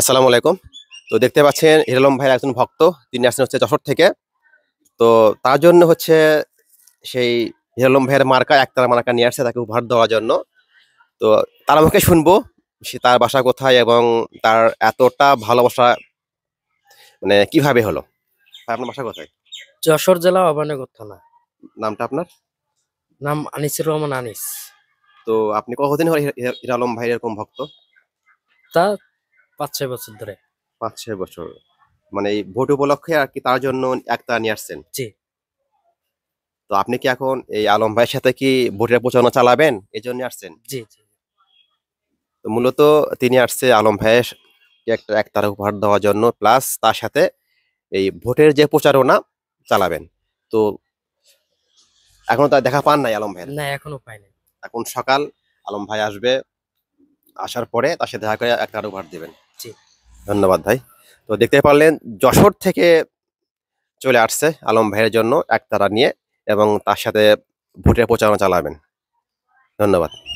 আসসালামু আলাইকুম তো দেখতে পাচ্ছেন হিরালম ভাইয়ের একজন ভক্ত তিনি আসছেন হচ্ছে যশোর থেকে তো তার জন্য হচ্ছে সেই হিরালম ভাইয়ের মার্কা একতারা মার্কা নিয়ে আসছে তাকে উপহার দেওয়ার জন্য তো তার আমাকে শুনবো সে তার বাসা কোথায় এবং তার এতটা ভালোবাসা মানে কিভাবে হলো আপনার বাসা কোথায় যশোর জেলা অবানগর থানা নামটা আপনার নাম আনিসুর রহমান আনিস তো আপনি কতদিন হল হিরালম ভাইয়ের এরকম ভক্ত তা পাঁচ ছয় বছর ধরে পাঁচ ছয় বছর মানে এই ভোট উপলক্ষে আর কি তার জন্য একটা নিয়ে আসছেন জি তো আপনি কি এখন এই আলম ভাইয়ের সাথে কি ভোটের প্রচারণা চালাবেন এই জন্য আসছেন জি জি তো মূলত তিনি আসছে আলম ভাইয়ের একটা তারা উপহার দেওয়ার জন্য প্লাস তার সাথে এই ভোটের যে প্রচারণা চালাবেন তো এখনো তার দেখা পান নাই আলম ভাই না এখনো পাইনি এখন সকাল আলম ভাই আসবে আসার পরে তার সাথে দেখা করে এক তারা উপহার দেবেন ধন্যবাদ ভাই তো দেখতে পারলেন যশোর থেকে চলে আসছে আলম ভাইয়ের জন্য একতারা নিয়ে এবং তার সাথে ভোটের প্রচারণা চালাবেন ধন্যবাদ